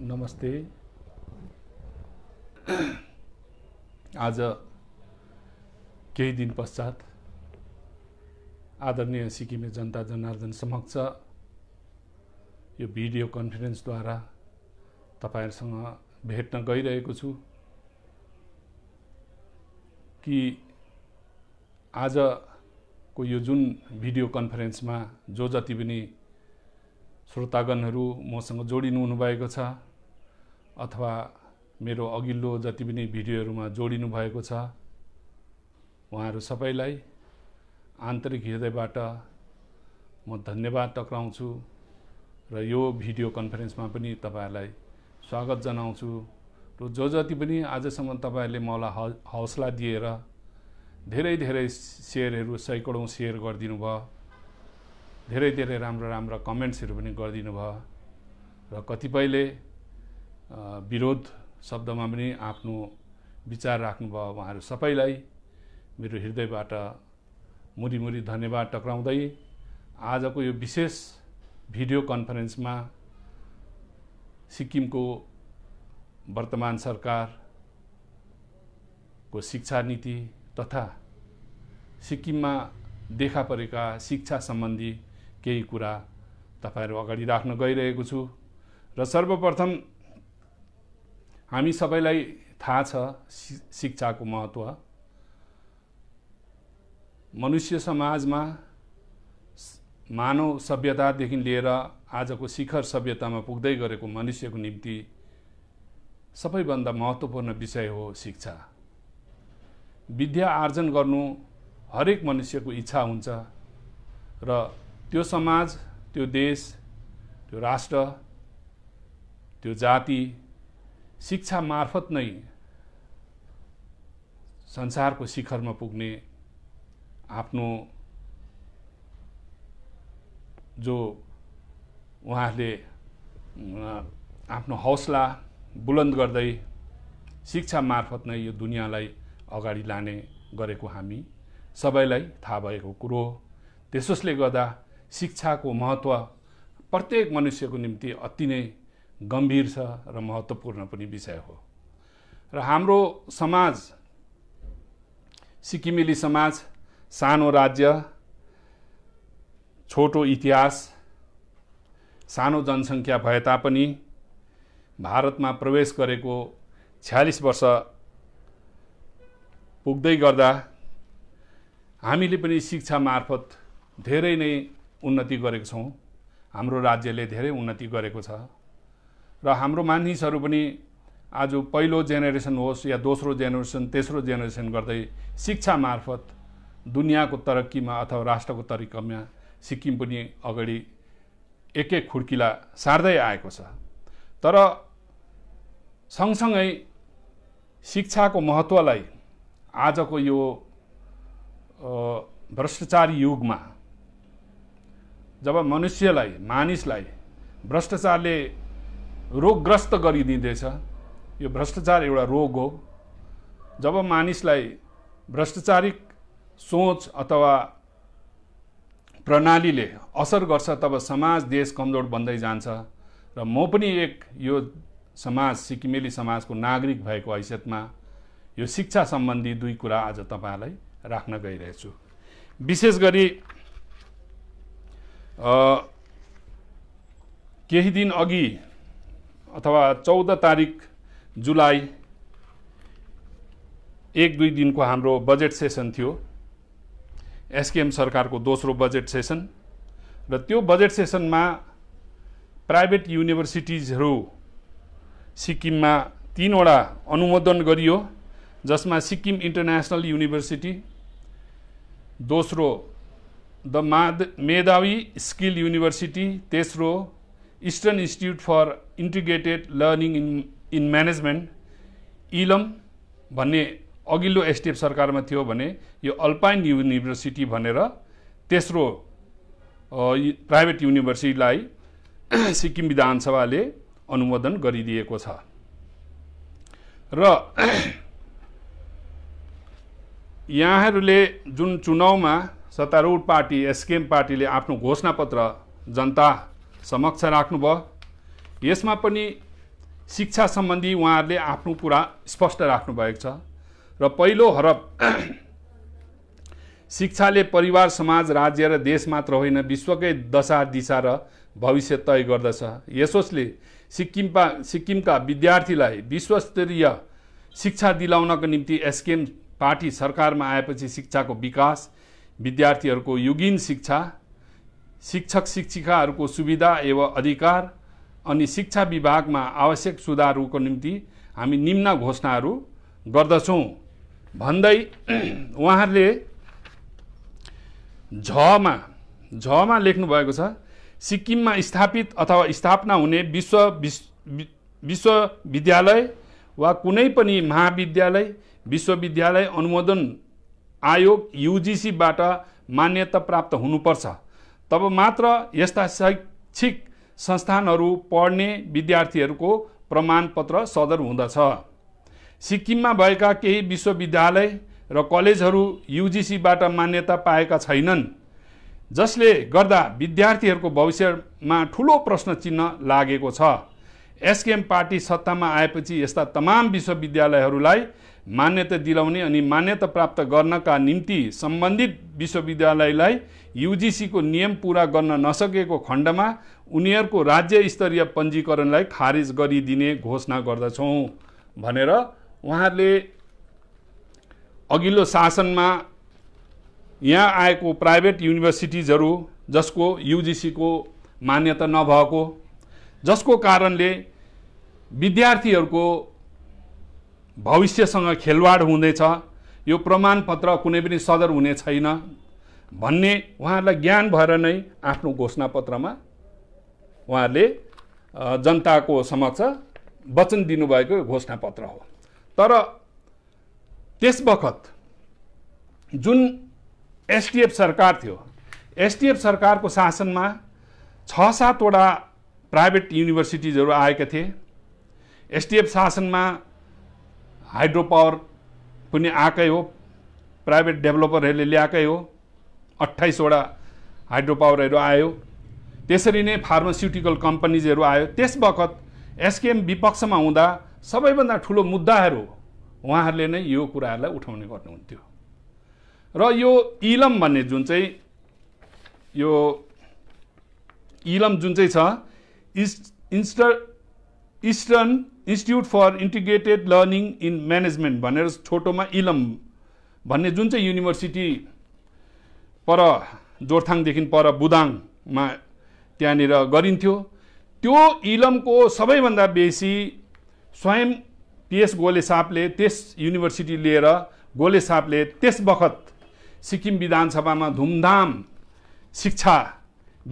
नमस्ते आज केही दिन पश्चात आदरणीय सिक्किमे जनता जनार्दन समक्ष यो भिडियो कन्फरेन्सद्वारा तपाईँहरूसँग भेट्न गइरहेको छु कि आजको यो जुन भिडियो कन्फरेन्समा जो जति पनि श्रोतागणहरू मसँग जोडिनु हुनुभएको छ अथवा मेरो अघिल्लो जति पनि भिडियोहरूमा जोडिनु भएको छ उहाँहरू सबैलाई आन्तरिक हृदयबाट म धन्यवाद टक्राउँछु र यो भिडियो कन्फरेन्समा पनि तपाईँहरूलाई स्वागत जनाउँछु र जो जति पनि आजसम्म तपाईँहरूले मलाई हौसला दिएर धेरै धेरै सेयरहरू सैकडौँ सेयर गरिदिनु भयो धेरै धेरै राम्रो राम्रो कमेन्ट्सहरू पनि गरिदिनु भयो र कतिपयले विरोध शब्दमा पनि आफ्नो विचार राख्नुभयो उहाँहरू सबैलाई मेरो हृदयबाट मुरीमुरी धन्यवाद टक्राउँदै आजको यो विशेष भिडियो कन्फरेन्समा सिक्किमको वर्तमान सरकारको शिक्षा नीति तथा सिक्किममा देखा परेका शिक्षा सम्बन्धी केही कुरा तपाईँहरू अगाडि राख्न गइरहेको छु र सर्वप्रथम हामी सबैलाई थाहा छ शिक्षाको महत्त्व मनुष्य समाजमा मानव सभ्यतादेखि लिएर आजको शिखर सभ्यतामा पुग्दै गरेको मनुष्यको निम्ति सबैभन्दा महत्त्वपूर्ण विषय हो शिक्षा विद्या आर्जन गर्नु हरेक मनुष्यको इच्छा हुन्छ र त्यो समाज त्यो देश त्यो राष्ट्र त्यो जाति शिक्षा मार्फत नै संसारको शिखरमा पुग्ने आफ्नो जो उहाँहरूले आफ्नो हौसला बुलन्द गर्दै शिक्षा मार्फत नै यो दुनियाँलाई अगाडि लाने गरेको हामी सबैलाई थाहा भएको कुरो हो त्यसोसले गर्दा शिक्षाको महत्त्व प्रत्येक मनुष्यको निम्ति अति नै गम्भीर छ र महत्त्वपूर्ण पनि विषय हो र हाम्रो समाज सिक्किमेली समाज सानो राज्य छोटो इतिहास सानो जनसङ्ख्या भए तापनि भारतमा प्रवेश गरेको छ्यालिस वर्ष पुग्दै गर्दा हामीले पनि शिक्षा मार्फत धेरै नै उन्नति गरेको छौँ हाम्रो राज्यले धेरै उन्नति गरेको छ र हाम्रो मानिसहरू पनि आज पहिलो जेनेरेसन होस् या दोस्रो जेनेरेसन तेस्रो जेनेरेसन गर्दै शिक्षा मार्फत दुनियाँको तरक्कीमा अथवा राष्ट्रको तरक्कीमा सिक्किम पनि अगाडि एक एक खुड्किला सार्दै आएको छ तर सँगसँगै शिक्षाको महत्त्वलाई आजको यो भ्रष्टाचार युगमा जब मनुष्यलाई मानिसलाई भ्रष्टाचारले रोगग्रस्त गरिदिँदैछ यो भ्रष्टाचार एउटा रोग हो जब मानिसलाई भ्रष्टाचारिक सोच अथवा प्रणालीले असर गर्छ तब समाज देश कमजोर बन्दै जान्छ र म पनि एक यो समाज सिक्किमेली समाजको नागरिक भएको हैसियतमा यो शिक्षा सम्बन्धी दुई कुरा आज तपाईँलाई राख्न गइरहेछु विशेष गरी केही दिन अघि अथवा चौध तारिक जुलाई एक दुई दिनको हाम्रो बजेट सेसन थियो एसकेएम सरकारको दोस्रो बजेट सेसन र त्यो बजेट सेसनमा प्राइभेट युनिभर्सिटिजहरू सिक्किममा तिनवटा अनुमोदन गरियो जसमा सिक्किम इन्टरनेसनल युनिभर्सिटी दोस्रो द माद मेधावी स्किल युनिभर्सिटी तेस्रो eastern Institute for integrated learning in in management ILAM भन्ने अघिल्लो एसटिएफ सरकारमा थियो भने यो अल्पाइन युनिभर्सिटी भनेर तेस्रो प्राइभेट युनिभर्सिटीलाई सिक्किम विधानसभाले अनुमोदन गरिदिएको छ र यहाँहरूले जुन चुनावमा सत्तारूढ पार्टी एसकेएम पार्टीले आफ्नो घोषणापत्र जनता समक्ष राख्नुभयो यसमा पनि शिक्षा सम्बन्धी उहाँहरूले आफ्नो कुरा स्पष्ट राख्नुभएको छ र पहिलो हरब शिक्षाले परिवार समाज राज्य र देश मात्र होइन विश्वकै दशा दिशा र भविष्य तय गर्दछ यसोसले सिक्किमका सिक्किमका विद्यार्थीलाई विश्वस्तरीय शिक्षा दिलाउनको निम्ति एसकेएम पार्टी सरकारमा आएपछि शिक्षाको विकास विद्यार्थीहरूको युगिन शिक्षा शिक्षक शिक्षिकाहरूको सुविधा एवं अधिकार अनि शिक्षा विभागमा आवश्यक सुधारहरूको निम्ति हामी निम्न घोषणाहरू गर्दछौँ भन्दै उहाँहरूले झमा झमा लेख्नुभएको छ सिक्किममा स्थापित अथवा स्थापना हुने विश्व विश्वविद्यालय वा कुनै पनि महाविद्यालय विश्वविद्यालय अनुमोदन आयोग युजिसीबाट मान्यता प्राप्त हुनुपर्छ तब मात्र यस्ता शैक्षिक संस्थानहरू पढ्ने विद्यार्थीहरूको प्रमाणपत्र सदर हुँदछ सिक्किममा भएका केही विश्वविद्यालय र कलेजहरू युजिसीबाट मान्यता पाएका छैनन् जसले गर्दा विद्यार्थीहरूको भविष्यमा ठुलो प्रश्न चिन्ह लागेको छ एसकेएम पार्टी सत्तामा आएपछि यस्ता तमाम विश्वविद्यालयहरूलाई मान्यता दिलाउने अनि मान्यता प्राप्त गर्नका निम्ति सम्बन्धित विश्वविद्यालयलाई युजिसीको नियम पुरा गर्न नसकेको खण्डमा उनीहरूको राज्य स्तरीय पञ्जीकरणलाई खारेज गरिदिने घोषणा गर्दछौँ भनेर उहाँहरूले अघिल्लो शासनमा यहाँ आएको प्राइभेट युनिभर्सिटिजहरू जसको युजिसीको मान्यता नभएको जसको कारणले विद्यार्थीहरूको भविष्यसँग खेलवाड हुँदैछ यो प्रमाणपत्र कुनै पनि सदर हुने छैन भन्ने उहाँहरूलाई ज्ञान भएर नै आफ्नो घोषणापत्रमा उहाँहरूले जनताको समक्ष वचन दिनुभएको घोषणापत्र हो तर त्यस बखत जुन एसटिएफ सरकार थियो एसटिएफ सरकारको शासनमा छ सातवटा प्राइभेट युनिभर्सिटिजहरू आएका थिए एसटिएफ शासनमा हाइड्रो पावर पनि आएकै हो प्राइभेट डेभलपरहरूले ल्याएकै हो अट्ठाइसवटा हाइड्रो पावरहरू आयो त्यसरी नै फार्मास्युटिकल कम्पनीजहरू आयो त्यस बखत एसकेएम विपक्षमा हुँदा सबैभन्दा ठुलो मुद्दाहरू उहाँहरूले नै यो कुराहरूलाई उठाउने गर्नुहुन्थ्यो र यो इलम भन्ने जुन चाहिँ यो इलम जुन चाहिँ छ इस्ट इन्स्टर eastern institute for integrated learning in management भनेर छोटोमा इलम भन्ने जुन चाहिँ युनिभर्सिटी पर जोरथाङदेखि पर बुदाङमा त्यहाँनिर गरिन्थ्यो त्यो इलमको सबैभन्दा बेसी स्वयं पिएस गोले साहबले त्यस युनिभर्सिटी लिएर गोले साहबले त्यस बखत सिक्किम विधानसभामा धुमधाम शिक्षा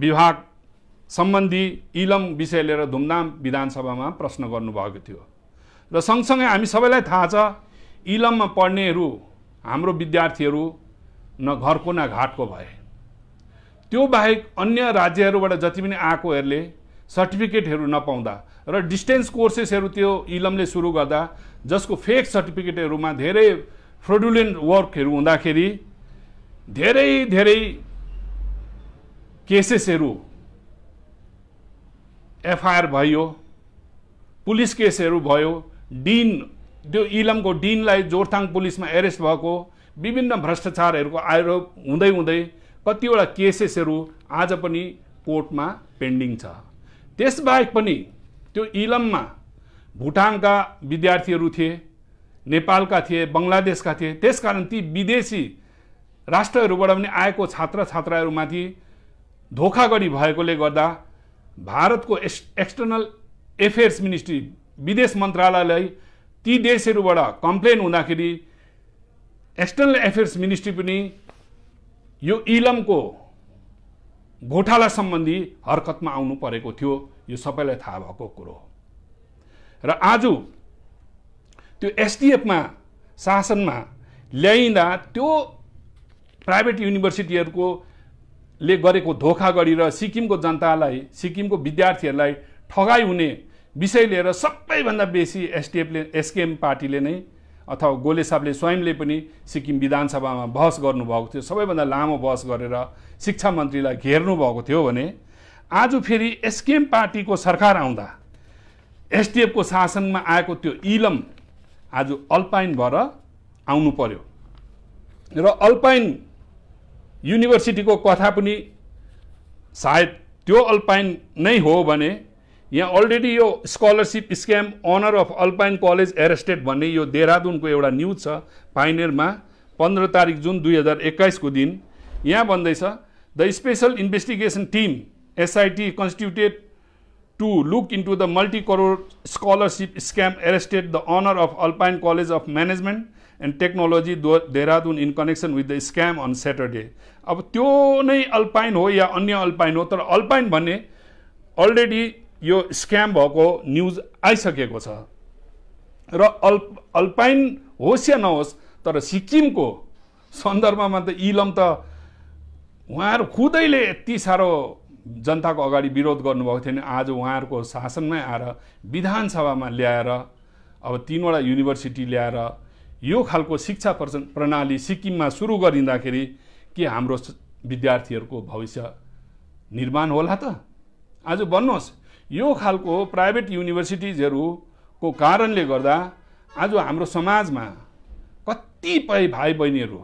विभाग सम्बन्धी इलम विषय लिएर धुमधाम विधानसभामा प्रश्न गर्नुभएको थियो र सँगसँगै हामी सबैलाई थाहा छ इलममा पढ्नेहरू हाम्रो विद्यार्थीहरू न घरको न घाटको भए त्यो बाहेक अन्य राज्यहरूबाट जति पनि आएकोहरूले सर्टिफिकेटहरू नपाउँदा र डिस्टेन्स कोर्सेसहरू त्यो इलमले सुरु गर्दा जसको फेक सर्टिफिकेटहरूमा धेरै फ्रोडुलेन्ट वर्कहरू हुँदाखेरि धेरै धेरै केसेसहरू एफआइआर भयो पुलिस केसहरू भयो डिन त्यो इलमको डिनलाई जोरथाङ पुलिसमा एरेस्ट भएको विभिन्न भ्रष्टाचारहरूको आरोप हुँदै हुँदै कतिवटा केसेसहरू आज पनि कोर्टमा पेन्डिङ छ त्यसबाहेक पनि त्यो इलममा भुटानका विद्यार्थीहरू थिए नेपालका थिए बङ्गलादेशका थिए त्यसकारण ती विदेशी राष्ट्रहरूबाट पनि आएको छात्र छात्राहरूमाथि गरी भएकोले गर्दा भारतको एक्स एक्सटर्नल एफेयर्स मिनिस्ट्री विदेश मन्त्रालयलाई ती देशहरूबाट कम्प्लेन हुँदाखेरि एक्सटर्नल एफेयर्स मिनिस्ट्री पनि यो इलमको घोटाला सम्बन्धी हरकतमा आउनु परेको थियो यो सबैलाई थाहा भएको कुरो हो र आज त्यो एसटिएफमा शासनमा ल्याइँदा त्यो प्राइभेट युनिभर्सिटीहरूको ले गरेको धोखा गरेर सिक्किमको जनतालाई सिक्किमको विद्यार्थीहरूलाई ठगाई हुने विषय लिएर सबैभन्दा बेसी एसटिएफले एसकेएम पार्टीले नै अथवा गोले साहबले स्वयंले पनि सिक्किम विधानसभामा बहस गर्नुभएको थियो सबैभन्दा लामो बहस गरेर शिक्षा मन्त्रीलाई घेर्नुभएको थियो भने आज फेरि एसकेएम पार्टीको सरकार आउँदा एसटिएफको शासनमा आएको त्यो इलम आज अल्पाइन भएर आउनु पर्यो र अल्पाइन युनिभर्सिटीको कथा पनि सायद त्यो अल्पाइन नै हो भने यहाँ अलरेडी यो scholarship scam owner of Alpine college arrested भन्ने यो देहरादुनको एउटा न्युज छ पाइनेरमा पन्ध्र तारिक जुन दुई हजार एक्काइसको दिन यहाँ भन्दैछ the special investigation team SIT constituted to look into the multi crore scholarship scam arrested the owner of Alpine college of management and technology दो Dehradun in connection with the scam on Saturday अब त्यो नै अल्पाइन हो या अन्य alpine हो तर alpine भन्ने already यो स्क्याम भएको न्युज आइसकेको छ र अल् अल्पाइन होस् या नहोस् तर सिक्किमको सन्दर्भमा त इलम त उहाँहरू खुदैले यति साह्रो जनताको अगाडि विरोध गर्नुभएको थियो भने आज उहाँहरूको शासनमै आएर विधानसभामा ल्याएर अब तिनवटा युनिभर्सिटी ल्याएर यो खालको शिक्षा प्रणाली सिक्किममा सुरु गरिँदाखेरि के हाम्रो विद्यार्थीहरूको भविष्य निर्माण होला त आज भन्नुहोस् यो खालको प्राइभेट युनिभर्सिटिजहरूको कारणले गर्दा आज हाम्रो समाजमा कतिपय भाइ बहिनीहरू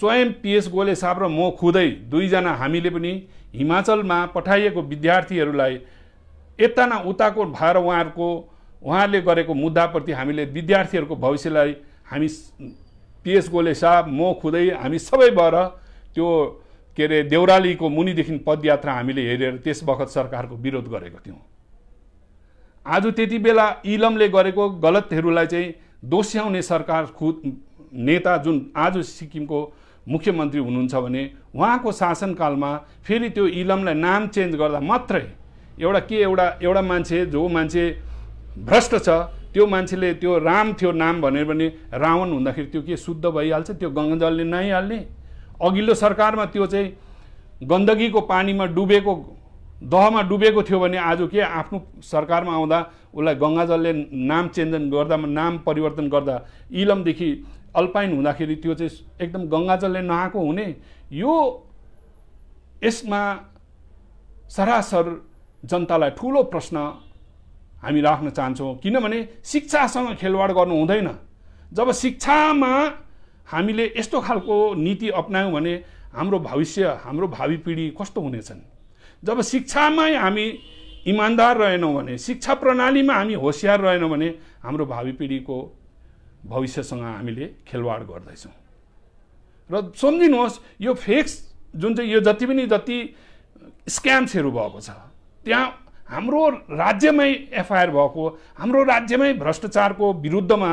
स्वयं पिएस गोले साहब र म खुदै दुईजना हामीले पनि हिमाचलमा पठाइएको विद्यार्थीहरूलाई यता न उताको भएर उहाँहरूको उहाँहरूले गरेको मुद्दाप्रति हामीले विद्यार्थीहरूको भविष्यलाई हामी पिएस गोले साह म खुदै हामी सबै भएर त्यो के अरे देउरालीको मुनिदेखि पदयात्रा हामीले हेरेर त्यस बखत सरकारको विरोध गरेको थियौँ आज त्यति बेला इलमले गरेको गलतहरूलाई चाहिँ दोस्याउने सरकार खुद नेता जुन आज सिक्किमको मुख्यमन्त्री हुनुहुन्छ भने उहाँको शासनकालमा फेरि त्यो इलमलाई नाम चेन्ज गर्दा मात्रै एउटा के एउटा एउटा मान्छे जो मान्छे भ्रष्ट छ त्यो मान्छेले त्यो राम थियो नाम भनेर भने रावण हुँदाखेरि त्यो के शुद्ध भइहाल्छ त्यो गङ्गाजलले नहाल्ने अघिल्लो सरकारमा त्यो चाहिँ गन्दगीको पानीमा डुबेको दहमा डुबेको थियो भने आज के आफ्नो सरकारमा आउँदा उसलाई गङ्गाजलले नाम चेन्जन गर्दा नाम परिवर्तन गर्दा इलमदेखि अल्पाइन हुँदाखेरि त्यो चाहिँ एकदम गङ्गाजलले नआएको हुने यो यसमा सरासर जनतालाई ठुलो प्रश्न हामी राख्न चाहन्छौँ किनभने शिक्षासँग खेलवाड गर्नु हुँदैन जब शिक्षामा हामीले यस्तो खालको नीति अप्नायौँ भने हाम्रो भविष्य हाम्रो भावी पिँढी कस्तो हुनेछन् जब शिक्षामै हामी इमान्दार रहेनौँ भने शिक्षा प्रणालीमा हामी होसियार रहेनौँ भने हाम्रो भावी पिँढीको भविष्यसँग हामीले खेलवाड गर्दैछौँ र सम्झिनुहोस् यो फेक्स जुन चाहिँ यो जति पनि जति स्क्याम्सहरू भएको छ त्यहाँ हाम्रो राज्यमै एफआइआर भएको हाम्रो राज्यमै भ्रष्टाचारको विरुद्धमा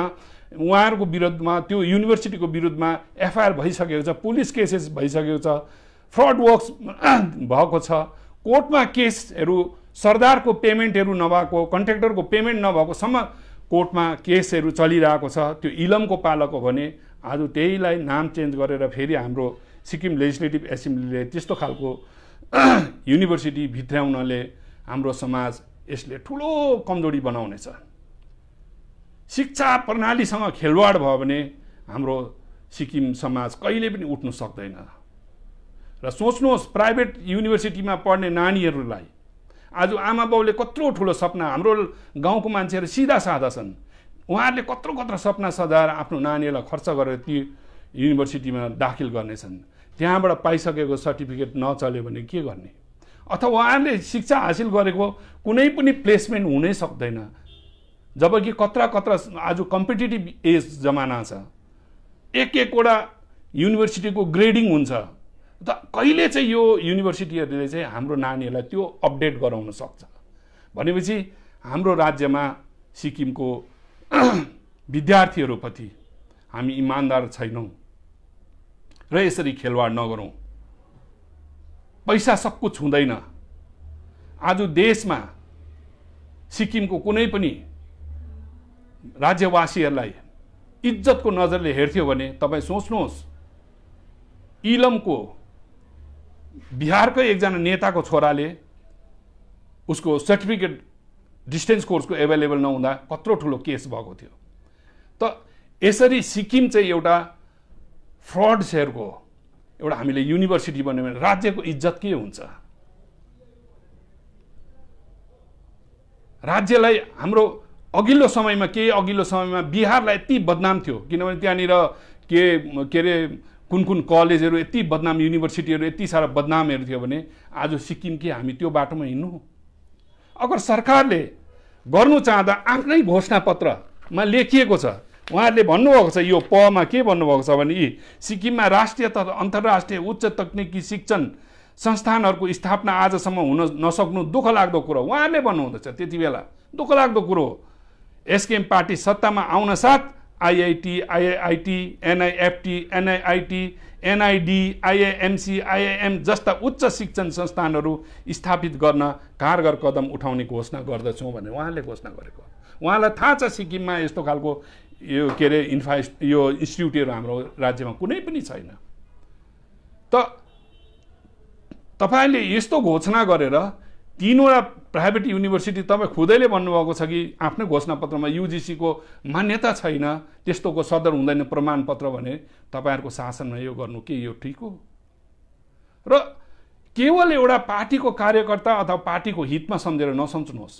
उहाँहरूको विरुद्धमा त्यो युनिभर्सिटीको विरुद्धमा एफआइआर भइसकेको छ पुलिस केसेस भइसकेको छ फ्रड वर्क्स भएको छ कोर्टमा केसहरू सरदारको पेमेन्टहरू नभएको कन्ट्र्याक्टरको पेमेन्ट नभएकोसम्म कोर्टमा केसहरू चलिरहेको छ त्यो इलमको पालक हो भने आज त्यहीलाई नाम चेन्ज गरेर फेरि हाम्रो सिक्किम लेजिस्लेटिभ एसेम्ब्लीले त्यस्तो खालको युनिभर्सिटी भित्राउनले हाम्रो समाज यसले ठुलो कमजोरी बनाउनेछ शिक्षा प्रणालीसँग खेलवाड भयो भने हाम्रो सिक्किम समाज कहिले पनि उठ्नु सक्दैन र सोच्नुहोस् प्राइभेट युनिभर्सिटीमा पढ्ने नानीहरूलाई आज आमा बाउले कत्रो ठुलो सपना हाम्रो गाउँको मान्छेहरू सिधा साधा छन् उहाँहरूले कत्रो कत्रो सपना सजाएर आफ्नो नानीहरूलाई खर्च गरेर ती युनिभर्सिटीमा दाखिल गर्नेछन् त्यहाँबाट पाइसकेको सर्टिफिकेट नचल्यो भने के गर्ने अथवा उहाँले शिक्षा हासिल गरेको कुनै पनि प्लेसमेन्ट हुनै सक्दैन जब कि कत्रा कत्रा आज कम्पिटेटिभ एज जमाना छ एक एकवटा युनिभर्सिटीको ग्रेडिङ हुन्छ त कहिले चाहिँ यो युनिभर्सिटीहरूले चाहिँ हाम्रो नानीहरूलाई त्यो अपडेट गराउन सक्छ भनेपछि हाम्रो राज्यमा सिक्किमको विद्यार्थीहरूप्रति हामी इमान्दार छैनौँ र यसरी खेलवाड नगरौँ पैसा कुछ हुँदैन आज देशमा सिक्किमको कुनै पनि राज्यवासीहरूलाई इज्जतको नजरले हेर्थ्यो भने तपाईँ सोच्नुहोस् इलमको बिहारकै एकजना नेताको छोराले उसको सर्टिफिकेट डिस्टेन्स कोर्सको एभाइलेबल नहुँदा कत्रो ठुलो केस भएको थियो त यसरी सिक्किम चाहिँ एउटा फ्रड सेयरको हो एउटा हामीले युनिभर्सिटी बन्यो भने राज्यको इज्जत के हुन्छ राज्यलाई हाम्रो अघिल्लो समयमा केही अघिल्लो समयमा बिहारलाई यति बदनाम थियो किनभने त्यहाँनिर के के अरे कुन कुन कलेजहरू यति बदनाम युनिभर्सिटीहरू यति साह्रो बदनामहरू थियो भने आज सिक्किम के हामी त्यो बाटोमा हिँड्नु अगर सरकारले गर्नु चाहँदा आफ्नै घोषणापत्रमा लेखिएको छ उहाँहरूले भन्नुभएको छ यो पमा के भन्नुभएको छ भने यी सिक्किममा राष्ट्रिय तथा अन्तर्राष्ट्रिय उच्च तक्निकी शिक्षण संस्थानहरूको स्थापना आजसम्म हुन नसक्नु दुःख लाग्दो कुरो उहाँहरूले भन्नुहुँदैछ त्यति बेला दुःख लाग्दो कुरो हो एसकेएम पार्टी सत्तामा आउन साथ IIT IIIT NIFT NIIT NID IAMC IAM जस्ता उच्च शिक्षण संस्थानहरू स्थापित गर्न कारगर कदम उठाउने घोषणा गर्दछौँ भनेर उहाँले घोषणा गरेको उहाँलाई थाहा छ सिक्किममा यस्तो खालको यो के अरे इन्फ्रा यो इन्स्टिट्युटहरू हाम्रो राज्यमा कुनै पनि छैन त तपाईँले यस्तो घोषणा गरेर तिनवटा प्राइभेट युनिभर्सिटी तपाईँ खुदैले भन्नुभएको छ कि आफ्नै घोषणापत्रमा युजिसीको मान्यता छैन त्यस्तोको सदर हुँदैन प्रमाणपत्र भने तपाईँहरूको शासनमा यो गर्नु के यो ठिक हो र केवल एउटा पार्टीको कार्यकर्ता अथवा पार्टीको हितमा सम्झेर नसोच्नुहोस्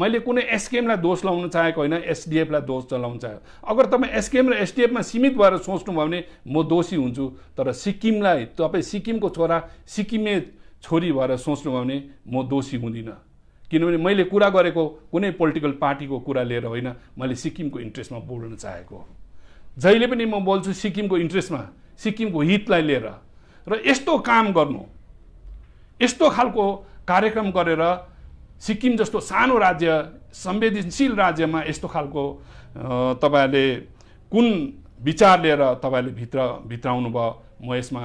मैले कुनै एसकेएमलाई दोष लाउन चाहेको होइन एसडिएफलाई दोष चलाउन चाहेको अगर तपाईँ एसकेएम र एसडिएफमा सीमित भएर सोच्नुभयो भने म दोषी हुन्छु तर सिक्किमलाई तपाईँ सिक्किमको छोरा सिक्किमे छोरी भएर सोच्नुभयो भने म दोषी हुँदिनँ किनभने मैले कुरा गरेको कुनै पोलिटिकल पार्टीको कुरा लिएर होइन मैले सिक्किमको इन्ट्रेस्टमा बोल्न चाहेको जहिले पनि म बोल्छु सिक्किमको इन्ट्रेस्टमा सिक्किमको हितलाई लिएर र यस्तो काम गर्नु यस्तो खालको कार्यक्रम गरेर सिक्किम जस्तो सानो राज्य संवेदनशील राज्यमा यस्तो खालको तपाईँहरूले कुन विचार लिएर तपाईँले भित्र भित्राउनु भयो म यसमा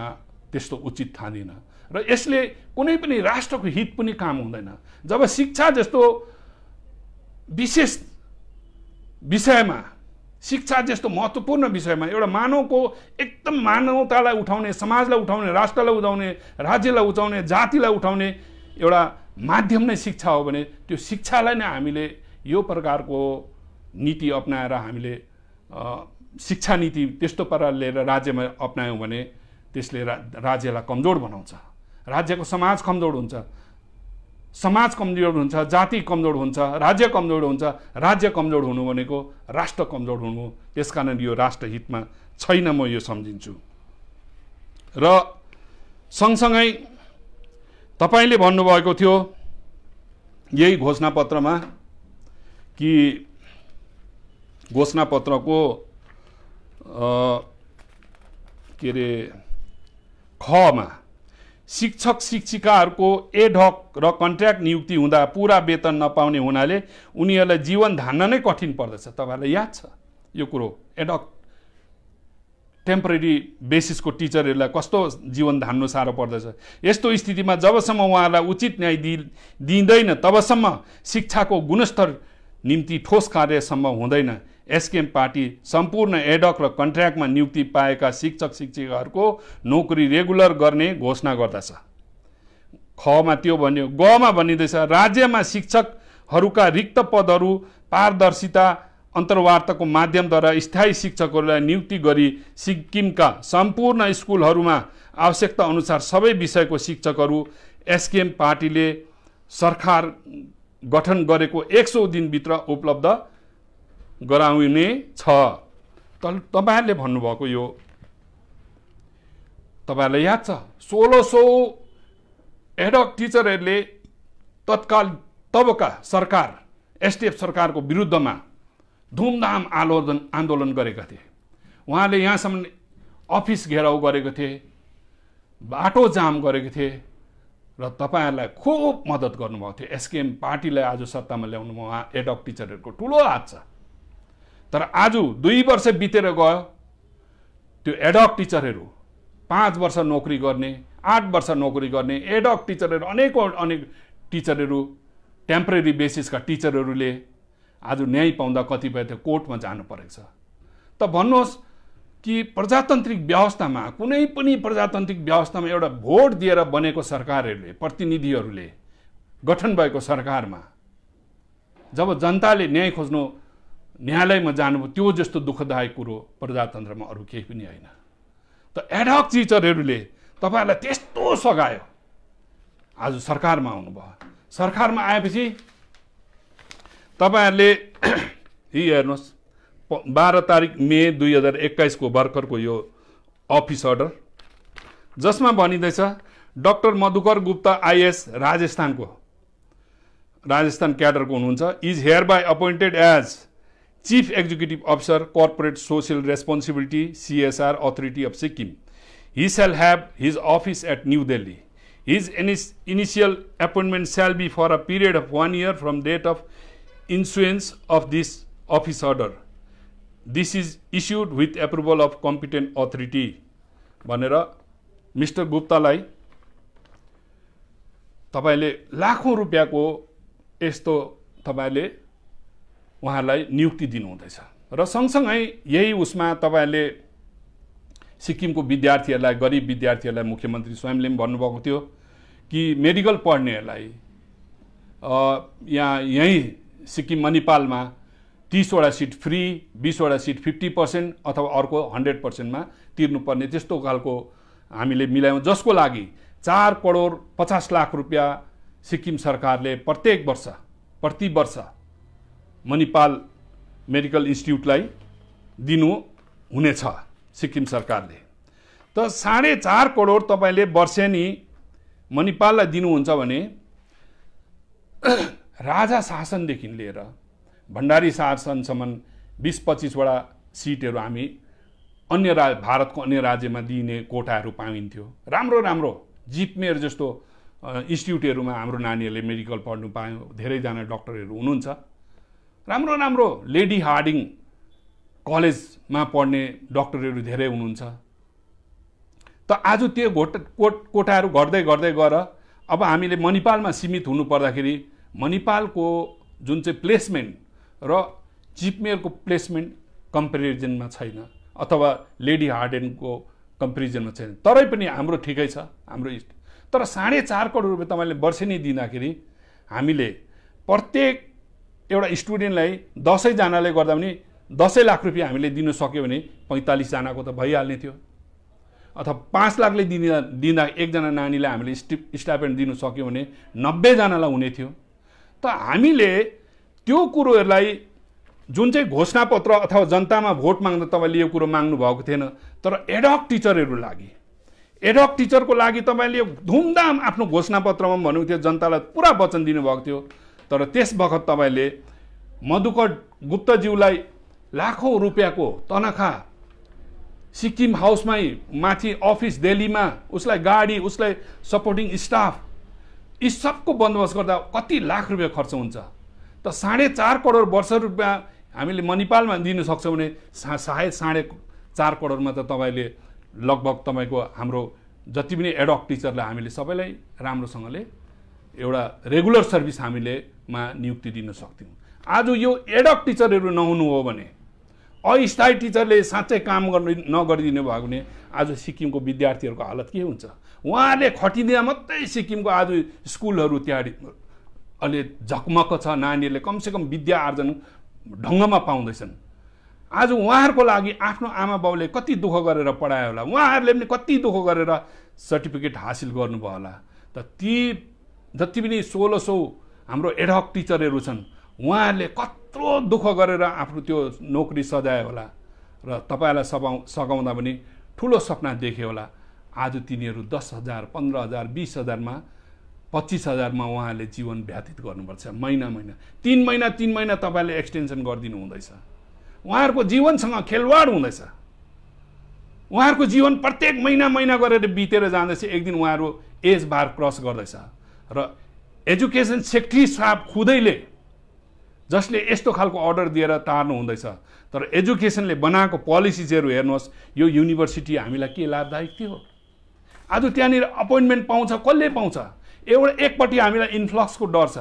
त्यस्तो उचित ठान्दिनँ र यसले कुनै पनि राष्ट्रको हित पनि काम हुँदैन जब शिक्षा जस्तो विशेष विषयमा शिक्षा जस्तो महत्त्वपूर्ण विषयमा एउटा मानवको एकदम मानवतालाई उठाउने समाजलाई उठाउने राष्ट्रलाई उठाउने राज्यलाई उठाउने जातिलाई उठाउने एउटा माध्यम नै शिक्षा हो भने त्यो शिक्षालाई नै हामीले यो प्रकारको नीति अप्नाएर हामीले शिक्षा नीति त्यस्तो पाराले लिएर राज्यमा अप्नायौँ भने त्यसले रा राज्यलाई कमजोर बनाउँछ राज्यको समाज कमजोर हुन्छ समाज कमजोर हुन्छ जाति कमजोर हुन्छ राज्य कमजोर हुन्छ राज्य कमजोर हुनु भनेको राष्ट्र कमजोर हुनु त्यस कारण यो राष्ट्रहितमा छैन म यो सम्झिन्छु र सँगसँगै तपाईँले भन्नुभएको थियो यही घोषणापत्रमा कि घोषणापत्रको के अरे खमा शिक्षक शिक्षिकाहरूको एड़क र कन्ट्र्याक्ट नियुक्ति हुँदा पुरा वेतन नपाउने हुनाले उनीहरूलाई जीवन धान्न नै कठिन पर्दछ तपाईँहरूलाई याद छ यो कुरो एडक टेम्परेरी बेसिसको टिचरहरूलाई कस्तो जीवन धान्नु साह्रो पर्दछ यस्तो स्थितिमा जबसम्म उहाँहरूलाई उचित न्याय दि दिँदैन तबसम्म शिक्षाको गुणस्तर निम्ति ठोस कार्य सम्भव हुँदैन एसकेएम पार्टी सम्पूर्ण एडक र कन्ट्र्याक्टमा नियुक्ति पाएका शिक्षक शिक्षिकाहरूको नोकरी रेगुलर गर्ने घोषणा गर्दछ खमा त्यो भन्यो गमा भनिँदैछ राज्यमा शिक्षकहरूका रिक्त पदहरू पारदर्शिता अन्तर्वार्ताको माध्यमद्वारा स्थायी शिक्षकहरूलाई नियुक्ति गरी सिक्किमका सम्पूर्ण स्कुलहरूमा आवश्यकता अनुसार सबै विषयको शिक्षकहरू एसकेएम पार्टीले सरकार गठन गरेको एक सौ दिनभित्र उपलब्ध गराउने छ तपाईँहरूले भन्नुभएको यो तपाईँहरूलाई याद छ सोह्र सौ एडक टिचरहरूले तत्काल तबका सरकार एसटिएफ सरकारको विरुद्धमा धुमधाम आलोदन आन्दोलन गरेका थिए उहाँले यहाँसम्म अफिस घेराउ गरेको थिए बाटो जाम गरेको थिए र तपाईँहरूलाई खुब मद्दत गर्नुभएको थियो एसकेएम पार्टीलाई आज सत्तामा ल्याउनुमा उहाँ एडप टिचरहरूको ठुलो हात छ तर आज दुई वर्ष बितेर गयो त्यो एडक टिचरहरू पाँच वर्ष नोकरी गर्ने आठ वर्ष नोकरी गर्ने एडक टिचरहरू अनेकौँ अनेक टिचरहरू टेम्परेरी बेसिसका टिचरहरूले आज न्याय पाउँदा कतिपय त कोर्टमा जानु परेको छ त भन्नुहोस् कि प्रजातान्त्रिक व्यवस्थामा कुनै पनि प्रजातान्त्रिक व्यवस्थामा एउटा भोट दिएर बनेको सरकारहरूले प्रतिनिधिहरूले गठन भएको सरकारमा जब जनताले न्याय खोज्नु न्यायालयमा जानु त्यो जस्तो दुःखदायक कुरो प्रजातन्त्रमा अरू केही पनि होइन त एडहक टिचरहरूले तपाईँहरूलाई त्यस्तो सघायो आज सरकारमा आउनुभयो सरकारमा आएपछि तपाईँहरूले यी हेर्नुहोस् बाह्र तारिक मे दुई हजार एक्काइसको भर्खरको यो अफिस अर्डर जसमा भनिँदैछ डक्टर मधुकर गुप्ता आइएस राजस्थानको राजस्थान क्याडरको हुनुहुन्छ is hereby appointed as chief executive officer corporate social responsibility CSR authority of Sikkim he shall have his office at New Delhi his ini initial appointment shall be for a period of one year from date of issuance of this office order this is issued with approval of competent authority भनेर mister गुप्तालाई तपाईँले लाखौँ रुपियाँको यस्तो तपाईँले उहाँलाई नियुक्ति दिनुहुँदैछ र सँगसँगै यही उसमा तपाईँले सिक्किमको विद्यार्थीहरूलाई गरिब विद्यार्थीहरूलाई मुख्यमन्त्री स्वयंले पनि भन्नुभएको थियो कि मेडिकल पढ्नेहरूलाई यहाँ यहीँ सिक्किम मणिपालमा तिसवटा सिट फ्री बिसवटा सिट फिफ्टी पर्सेन्ट अथवा अर्को हन्ड्रेड पर्सेन्टमा तिर्नुपर्ने त्यस्तो खालको हामीले मिलायौँ जसको लागि चार करोड पचास लाख रुपियाँ सिक्किम सरकारले प्रत्येक वर्ष प्रति वर्ष मणिपाल मेडिकल इन्स्टिट्युटलाई दिनु हुनेछ सिक्किम सरकारले त साढे चार करोड तपाईँले वर्षेनी मणिपाललाई दिनुहुन्छ भने राजा शासनदेखि लिएर भण्डारी शासनसम्म बिस पच्चिसवटा सिटहरू हामी अन्य रा भारतको अन्य राज्यमा दिइने कोटाहरू पाइन्थ्यो राम्रो राम्रो जिपमेयर जस्तो इन्स्टिट्युटहरूमा हाम्रो नानीहरूले मेडिकल पढ्नु पायो धेरैजना डक्टरहरू हुनुहुन्छ राम्रो राम्रो लेडी हार्डिङ कलेजमा पढ्ने डक्टरहरू धेरै हुनुहुन्छ त आज त्यो घोट कोट कोठाहरू घट्दै घट्दै गएर अब हामीले मणिपालमा सीमित हुनु पर्दाखेरि मणिपालको जुन चाहिँ प्लेसमेन्ट र चिपमेयरको प्लेसमेन्ट कम्पेरिजनमा छैन अथवा लेडी हार्डेनको कम्पेरिजनमा छैन तरै पनि हाम्रो ठिकै छ हाम्रो तर साढे चार करोड रुपियाँ तपाईँले वर्षेनी दिँदाखेरि हामीले प्रत्येक एउटा स्टुडेन्टलाई दसैँजनाले गर्दा पनि दसैँ लाख रुपियाँ हामीले दिन सक्यो भने पैँतालिसजनाको त भइहाल्ने थियो अथवा पाँच लाखले दिँदा दिँदा एकजना नानीलाई हामीले स्टि स्टापेन्ड दिनु सक्यो भने नब्बेजनालाई हुने थियो त हामीले त्यो कुरोहरूलाई जुन चाहिँ घोषणापत्र अथवा जनतामा भोट माग्दा तपाईँले यो कुरो माग्नु भएको थिएन तर एडक टिचरहरू लागि एडक टिचरको लागि तपाईँले धुमधाम आफ्नो घोषणापत्रमा भनेको थियो जनतालाई पुरा वचन दिनुभएको थियो तर त्यस बखत तपाईँले मधुकर गुप्तज्यूलाई लाखौँ रुपियाँको तनखा सिक्किम हाउसमै माथि अफिस दिल्लीमा उसलाई गाडी उसलाई सपोर्टिङ स्टाफ यी सबको बन्दोबस्त गर्दा कति लाख रुपियाँ खर्च हुन्छ त साढे चार करोड वर्ष रुपियाँ हामीले म नेपालमा दिनु सक्छौँ भने सा सायद साढे चार करोडमा त तपाईँले लगभग तपाईँको हाम्रो जति पनि एडप्ट टिचरलाई हामीले सबैलाई राम्रोसँगले एउटा रेगुलर सर्भिस हामीलेमा नियुक्ति दिन सक्थ्यौँ आज यो एडप्ट टिचरहरू नहुनु हो भने अस्थायी टिचरले साँच्चै काम गर्नु नगरिदिनु भयो भने आज सिक्किमको विद्यार्थीहरूको हालत के हुन्छ उहाँहरूले खटिदिँदा मात्रै सिक्किमको आज स्कुलहरू त्यहाँ अहिले झकमक छ नानीहरूले कमसेकम विद्या आर्जन ढङ्गमा पाउँदैछन् आज उहाँहरूको लागि आफ्नो आमा बाउले कति दुःख गरेर पढायो होला उहाँहरूले पनि कति दुःख गरेर सर्टिफिकेट हासिल गर्नुभयो होला त ती जति पनि सोह्र सौ हाम्रो एडहक टिचरहरू छन् उहाँहरूले कत्रो दुःख गरेर आफ्नो त्यो नोकरी सजायो होला र तपाईँलाई सघाउ सघाउँदा पनि ठुलो सपना देख्यो होला आज तिनीहरू दस हजार पन्ध्र हजार बिस हजारमा पच्चिस हजारमा उहाँहरूले जीवन व्यतीत गर्नुपर्छ महिना महिना तिन महिना तिन महिना तपाईँले एक्सटेन्सन गरिदिनु हुँदैछ उहाँहरूको जीवनसँग खेलवाड हुँदैछ उहाँहरूको जीवन प्रत्येक महिना महिना गरेर बितेर जाँदैछ एक दिन उहाँहरू एज बार क्रस गर्दैछ र एजुकेसन सेक्रेटरी साहब खुदैले जसले यस्तो खालको अर्डर दिएर तार्नु हुँदैछ तर एजुकेसनले बनाएको पोलिसिजहरू हेर्नुहोस् यो युनिभर्सिटी हामीलाई के लाभदायक थियो आज त्यहाँनिर अपोइन्टमेन्ट पाउँछ कसले पाउँछ एउटा एकपट्टि हामीलाई इन्फ्लक्सको डर छ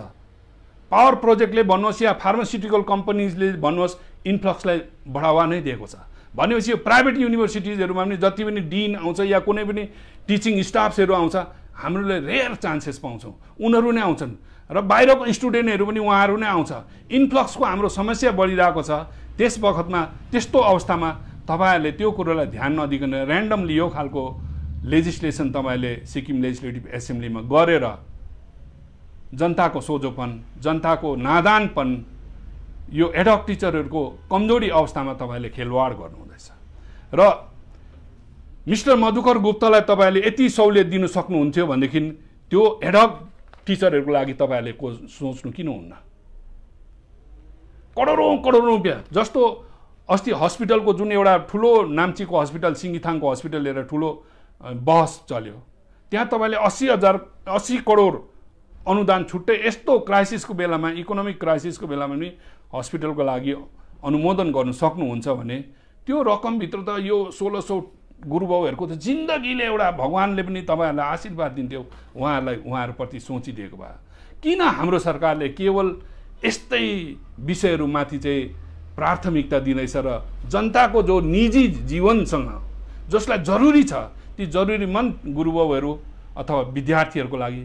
पावर प्रोजेक्टले भन्नुहोस् या फार्मास्युटिकल कम्पनीजले भन्नुहोस् इन्फ्लक्सलाई बढावा नै दिएको छ भनेपछि यो प्राइभेट युनिभर्सिटिजहरूमा पनि जति पनि डिन आउँछ या कुनै पनि टिचिङ स्टाफ्सहरू आउँछ हाम्रोले रेयर चान्सेस पाउँछौँ उनीहरू नै आउँछन् र बाहिरको स्टुडेन्टहरू पनि उहाँहरू नै आउँछ इन्फ्लक्सको हाम्रो समस्या बढिरहेको छ त्यस बखतमा त्यस्तो अवस्थामा तपाईँहरूले त्यो कुरोलाई ध्यान नदिकन ऱ्यान्डमली यो खालको लेजिस्लेसन तपाईँले सिक्किम लेजिस्लेटिभ एसेम्ब्लीमा गरेर जनताको सोझोपन जनताको नादानपन यो एडक टिचरहरूको कमजोरी अवस्थामा तपाईँले खेलवाड गर्नुहुँदैछ र मिस्टर मधुकर गुप्तलाई तपाईँले यति सहुलियत दिनु सक्नुहुन्थ्यो भनेदेखि त्यो एडक टिचरहरूको लागि तपाईँहरूले को सोच्नु किन हुन्न करोडौँ करोडौँ रुपियाँ जस्तो अस्ति हस्पिटलको जुन एउटा ठुलो नाम्चीको हस्पिटल सिङ्गिथाङको हस्पिटल लिएर ठुलो बहस चल्यो त्यहाँ तपाईँले अस्सी हजार अस्सी करोड अनुदान छुट्टै यस्तो क्राइसिसको बेलामा इकोनोमिक क्राइसिसको बेलामा पनि हस्पिटलको लागि अनुमोदन गर्नु सक्नुहुन्छ भने त्यो रकमभित्र त यो सोह्र सौ गुरुबाउहरूको त जिन्दगीले एउटा भगवान्ले पनि तपाईँहरूलाई आशीर्वाद दिन्थ्यो उहाँहरूलाई उहाँहरूप्रति सोचिदिएको भए किन हाम्रो सरकारले केवल यस्तै विषयहरूमाथि चाहिँ प्राथमिकता दिँदैछ र जनताको जो निजी जीवनसँग जसलाई जरुरी छ ती जरुरीमन्द गुरुबाउहरू अथवा विद्यार्थीहरूको लागि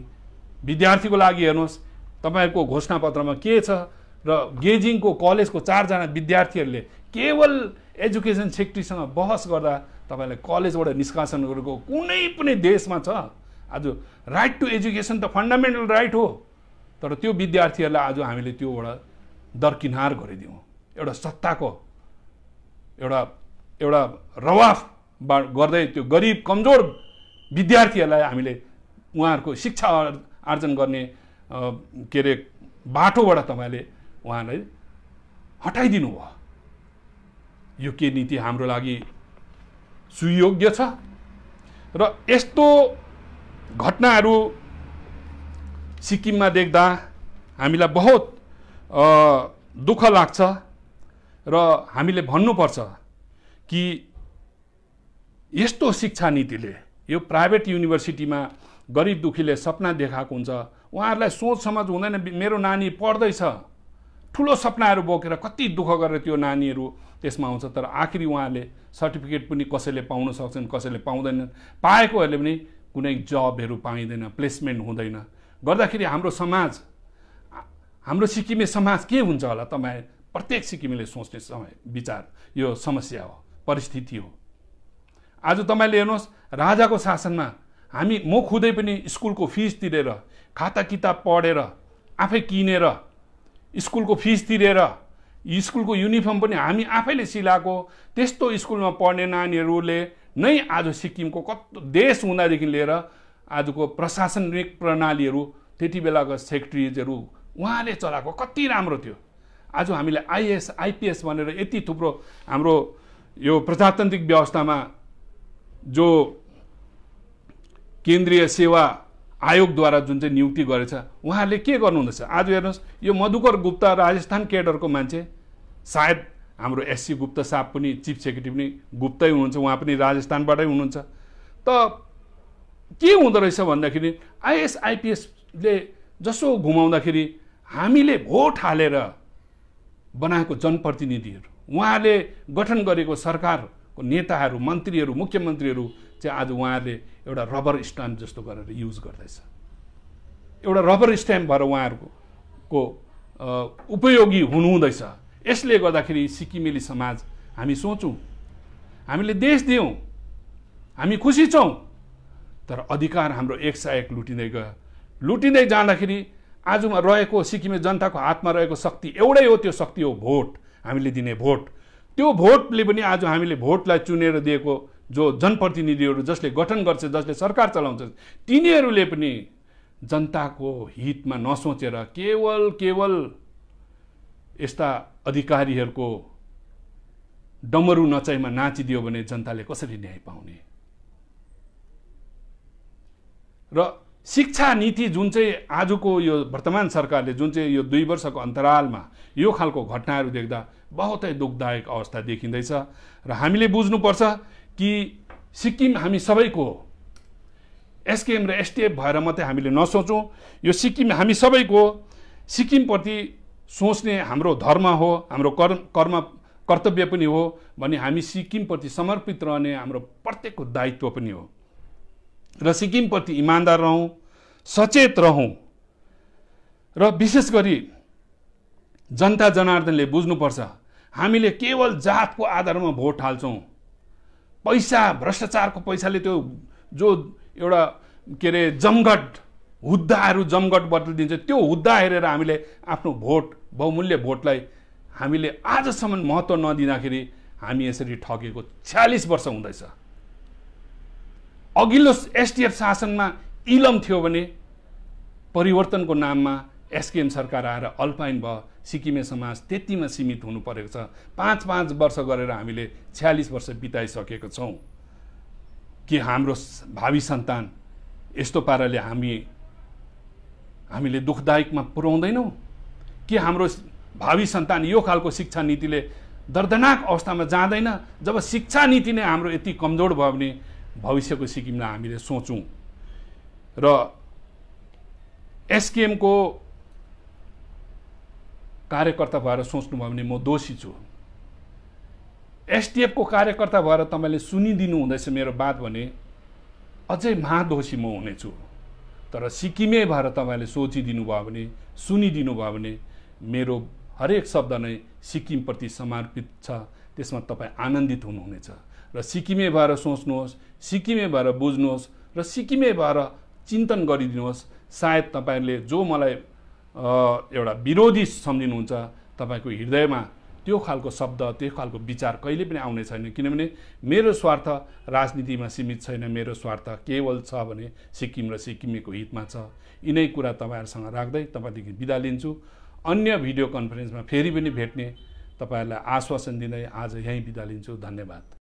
विद्यार्थीको लागि हेर्नुहोस् तपाईँहरूको घोषणापत्रमा के छ र गेजिङको कलेजको चारजना विद्यार्थीहरूले केवल एजुकेसन सेक्ट्रीसँग बहस गर्दा तपाईँलाई कलेजबाट निष्कासन गरेको कुनै पनि देशमा छ आज राइट टु एजुकेसन त फन्डामेन्टल राइट हो तर त्यो विद्यार्थीहरूलाई आज हामीले त्योबाट दरकिनार गरिदिउँ एउटा सत्ताको एउटा एउटा रवाफ गर्दै त्यो गरिब कमजोर विद्यार्थीहरूलाई हामीले उहाँहरूको शिक्षा आर्जन गर्ने के अरे बाटोबाट तपाईँले उहाँलाई हटाइदिनु भयो यो के नीति हाम्रो लागि सुयोग्य छ र यस्तो घटनाहरू सिक्किममा देख्दा हामीलाई बहुत दुःख लाग्छ र हामीले भन्नुपर्छ कि यस्तो शिक्षा नीतिले यो प्राइभेट युनिभर्सिटीमा गरिब दुखीले सपना देखाएको हुन्छ उहाँहरूलाई सोच समझ हुँदैन मेरो नानी पढ्दैछ ठुलो सपनाहरू बोकेर कति दुःख गरेर त्यो नानीहरू त्यसमा आउँछ तर आखिरी उहाँले सर्टिफिकेट पनि कसैले पाउन सक्छन् कसैले पाउँदैनन् पाएकोहरूले पनि कुनै जबहरू पाइँदैन प्लेसमेन्ट हुँदैन गर्दाखेरि हाम्रो समाज हाम्रो सिक्किमे समाज के हुन्छ होला तपाईँ प्रत्येक सिक्किमेले सोच्ने समय विचार यो समस्या हो परिस्थिति हो आज तपाईँले हेर्नुहोस् राजाको शासनमा हामी म खुदै पनि स्कुलको फिस तिरेर खाता किताब पढेर आफै किनेर स्कुलको फिस तिरेर स्कुलको युनिफर्म पनि हामी आफैले सिलाएको त्यस्तो स्कुलमा पढ्ने नानीहरूले नै आज सिक्किमको कत्रो देश हुँदादेखि लिएर आजको प्रशासनिक प्रणालीहरू त्यति बेलाको सेक्रेटरिजहरू उहाँले चलाएको कति राम्रो थियो आज हामीले आइएस आइपिएस भनेर यति थुप्रो हाम्रो यो प्रजातान्त्रिक व्यवस्थामा जो केन्द्रीय सेवा आयोगद्वारा जुन चाहिँ नियुक्ति गरेछ उहाँहरूले के गर्नुहुँदैछ आज हेर्नुहोस् यो मधुकर गुप्ता राजस्थान केडरको मान्छे सायद हाम्रो एससी गुप्त साहब पनि चिफ सेक्रेटरी पनि गुप्तै हुनुहुन्छ उहाँ पनि राजस्थानबाटै हुनुहुन्छ त के हुँदो रहेछ भन्दाखेरि आइएसआइपिएसले जसो घुमाउँदाखेरि हामीले भोट हालेर बनाएको जनप्रतिनिधिहरू उहाँले गठन गरेको सरकार नेताहरू मन्त्रीहरू मुख्यमन्त्रीहरू चाहिँ आज उहाँहरूले एउटा रबर स्ट्याम्प जस्तो गरेर युज गर्दैछ एउटा रबर स्ट्याम्प भएर उहाँहरूको को उपयोगी हुनुहुँदैछ यसले गर्दाखेरि सिक्किमेली समाज हामी सोचौँ हामीले देश दियौँ हामी खुसी छौँ तर अधिकार हाम्रो एक सय एक लुटिँदै गयो लुटिँदै जाँदाखेरि आजमा रहेको सिक्किमे जनताको हातमा रहेको शक्ति एउटै हो त्यो शक्ति हो भोट हामीले दिने भोट त्यो भोटले पनि आज हामीले भोटलाई चुनेर दिएको जो जनप्रतिनिधिहरू जसले गठन गर्छ जसले सरकार चलाउँछ तिनीहरूले पनि जनताको हितमा नसोचेर केवल केवल यस्ता अधिकारीहरूको डमरु नचाइमा नाचिदियो भने जनताले कसरी न्याय पाउने र शिक्षा नीति जुन चाहिँ आजको यो वर्तमान सरकारले जुन चाहिँ यो दुई वर्षको अन्तरालमा यो खालको घटनाहरू देख्दा बहुतै दुःखदायक अवस्था देखिँदैछ र हामीले बुझ्नुपर्छ कि सिक्किम हामी सबैको एसकेएम र एसटिएफ भएर मात्रै हामीले नसोचौँ यो सिक्किम हामी सबैको सिक्किमप्रति सोच्ने हाम्रो धर्म हो हाम्रो कर्म कर्म कर्तव्य पनि हो भने हामी सिक्किमप्रति समर्पित रहने हाम्रो प्रत्येकको दायित्व पनि हो र सिक्किमप्रति इमान्दार रहौँ सचेत रहौँ र विशेष गरी जनता जनार्दनले बुझ्नुपर्छ हामीले केवल जातको आधारमा भोट हाल्छौँ पैसा भ्रष्टाचारको पैसाले त्यो जो एउटा के अरे जमघट हुद्दाहरू जमघट बदलिदिन्छ त्यो हुद्दा हेरेर हामीले आफ्नो भोट बहुमूल्य भोटलाई हामीले आजसम्म महत्त्व नदिँदाखेरि हामी यसरी ठगेको छ्यालिस वर्ष हुँदैछ अघिल्लो एसटिएफ शासनमा इलम थियो भने परिवर्तनको नाममा एसकेएम सरकार आएर अल्पाइन भयो सिक्किमे समाज त्यतिमा सीमित हुनु परेको छ पाँच पाँच वर्ष गरेर हामीले छ्यालिस वर्ष बिताइसकेको छौँ कि हाम्रो भावी सन्तान यस्तो पाराले हामी हामीले दुःखदायकमा पुर्याउँदैनौँ कि हाम्रो भावी सन्तान यो खालको शिक्षा नीतिले दर्दनाक अवस्थामा जाँदैन जब शिक्षा नीति नै हाम्रो यति कमजोर भयो भने भविष्यको सिक्किमलाई हामीले सोचौँ र एसकेएमको कार्यकर्ता भएर सोच्नुभयो भने म दोषी छु एसटिएफको कार्यकर्ता भएर तपाईँले सुनिदिनु हुँदैछ मेरो बात भने अझै महादोषी म हुनेछु तर सिक्किमे भएर तपाईँले सोचिदिनु भयो भने सुनिदिनु भयो भने मेरो हरेक शब्द नै सिक्किमप्रति समर्पित छ त्यसमा तपाईँ आनन्दित हुनुहुनेछ र सिक्किमे भएर सोच्नुहोस् सिक्किमे भएर बुझ्नुहोस् र सिक्किमे भएर चिन्तन गरिदिनुहोस् सायद तपाईँले जो मलाई एउटा विरोधी सम्झिनुहुन्छ तपाईँको हृदयमा त्यो खालको शब्द त्यो खालको विचार कहिले पनि आउने छैन किनभने मेरो स्वार्थ राजनीतिमा सीमित छैन मेरो स्वार्थ केवल छ भने सिक्किम र सिक्किमेको हितमा छ यिनै कुरा तपाईँहरूसँग राख्दै तपाईँदेखि बिदा लिन्छु अन्य भिडियो कन्फरेन्समा फेरि पनि भेट्ने तपाईँहरूलाई आश्वासन दिँदै आज यहीँ बिदा लिन्छु धन्यवाद